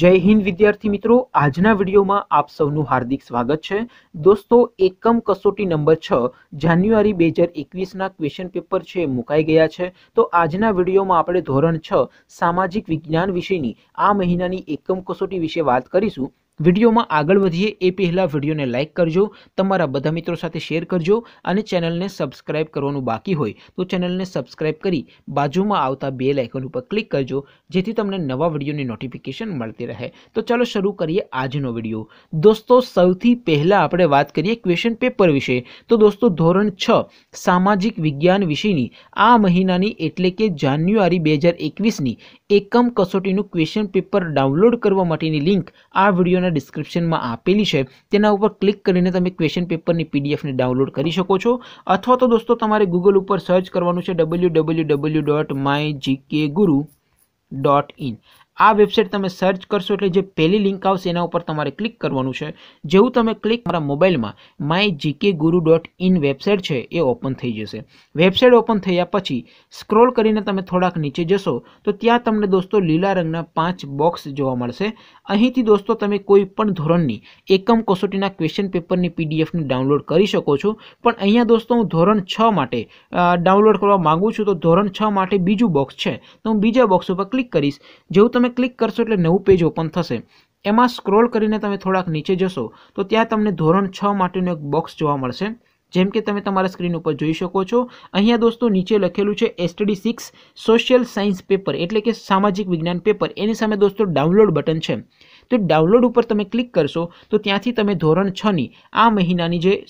જય હિન્દ વિદ્યાર્થી મિત્રો આજના વિડીયોમાં આપ સૌનું હાર્દિક સ્વાગત છે દોસ્તો એકમ કસોટી નંબર છ જાન્યુઆરી બે હજાર એકવીસના ક્વેશ્ચન પેપર છે મુકાઈ ગયા છે તો આજના વિડીયોમાં આપણે ધોરણ છ સામાજિક વિજ્ઞાન વિશેની આ મહિનાની એકમ કસોટી વિશે વાત કરીશું વિડીયોમાં આગળ વધીએ એ પહેલાં વિડીયોને લાઇક કરજો તમારા બધા મિત્રો સાથે શેર કરજો અને ચેનલને સબસ્ક્રાઇબ કરવાનું બાકી હોય તો ચેનલને સબસ્ક્રાઇબ કરી બાજુમાં આવતા બે લાઇકન ઉપર ક્લિક કરજો જેથી તમને નવા વિડીયોની નોટિફિકેશન મળતી રહે તો ચાલો શરૂ કરીએ આજનો વિડીયો દોસ્તો સૌથી પહેલાં આપણે વાત કરીએ ક્વેશ્ચન પેપર વિશે તો દોસ્તો ધોરણ છ સામાજિક વિજ્ઞાન વિષયની આ મહિનાની એટલે કે જાન્યુઆરી બે હજાર એકવીસની એકમ કસોટીનું ક્વેશ્ચન પેપર ડાઉનલોડ કરવા માટેની લિંક આ વિડીયોના નીચેના ડિસ્ક્રિપ્શનમાં આપેલી છે તેના ઉપર ક્લિક કરીને તમે ક્વેશ્ચન પેપરની પીડીએફને ડાઉનલોડ કરી શકો છો અથવા તો દોસ્તો તમારે ગૂગલ ઉપર સર્ચ કરવાનું છે W W W dot my GK guru dot in આ વેબસાઇટ તમે સર્ચ કરશો એટલે જે પહેલી લિંક આવશે એના ઉપર તમારે ક્લિક કરવાનું છે જેવું તમે ક્લિક મારા મોબાઈલમાં my GK guru dot in website છે એ ઓપન થઈ જશે વેબસાઇટ ઓપન થયા પછી સ્ક્રોલ કરીને તમે થોડાક નીચે જશો તો ત્યાં તમને દોસ્તો લીલા રંગના પાંચ બોક્સ જોવા મળશે અહીંથી દોસ્તો તમે કોઈ પણ ધોરણની એકમ કસોટીના ક્વેશ્ચન પેપરની પીડીએફની ડાઉનલોડ કરી શકો છો પણ અહીંયા દોસ્તો હું ધોરણ છ માટે ડાઉનલોડ કરવા માગું છું તો ધોરણ છ માટે બીજું બોક્સ છે તો હું બીજા બોક્સ ઉપર ક્લિક કરીશ જેવું તમે તમે ક્લિક કરશો એટલે નવું પેજ ઓપન થશે એમાં સ્ક્રોલ કરીને તમે થોડાક નીચે જશો તો ત્યાં તમને ધોરણ છ માટેનું એક બોક્સ જોવા મળશે જેમ કે તમે તમારા સ્ક્રીન ઉપર જોઈ શકો છો અહીંયા દોસ્તો નીચે લખેલું છે STD six social science paper એટલે કે સામાજિક વિજ્ઞાન પેપર એની સામે દોસ્તો ડાઉનલોડ બટન છે તો ડાઉનલોડ ઉપર તમે ક્લિક કરશો તો ત્યાંથી તમે ધોરણ છની આ મહિનાની જે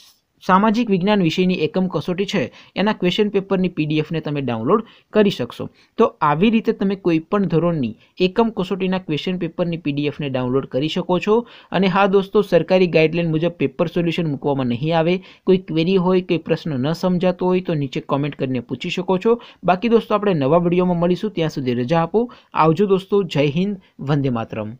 સામાજિક વિજ્ઞાન વિષયની એકમ કસોટી છે એના ક્વેશ્ચન પેપરની પીડીએફને તમે ડાઉનલોડ કરી શકશો તો આવી રીતે તમે કોઈપણ ધોરણની એકમ કસોટીના ક્વેશ્ચન પેપરની પીડીએફને ડાઉનલોડ કરી શકો છો અને હા દોસ્તો સરકારી ગાઈડલાઇન મુજબ પેપર સોલ્યુશન મૂકવામાં નહીં આવે કોઈ ક્વેરી હોય કોઈ પ્રશ્ન ન સમજાતો હોય તો નીચે કોમેન્ટ કરીને પૂછી શકો છો બાકી દોસ્તો આપણે નવા વિડીયોમાં મળીશું ત્યાં સુધી રજા આપો આવજો દોસ્તો જય હિન્દ વંદે માતરમ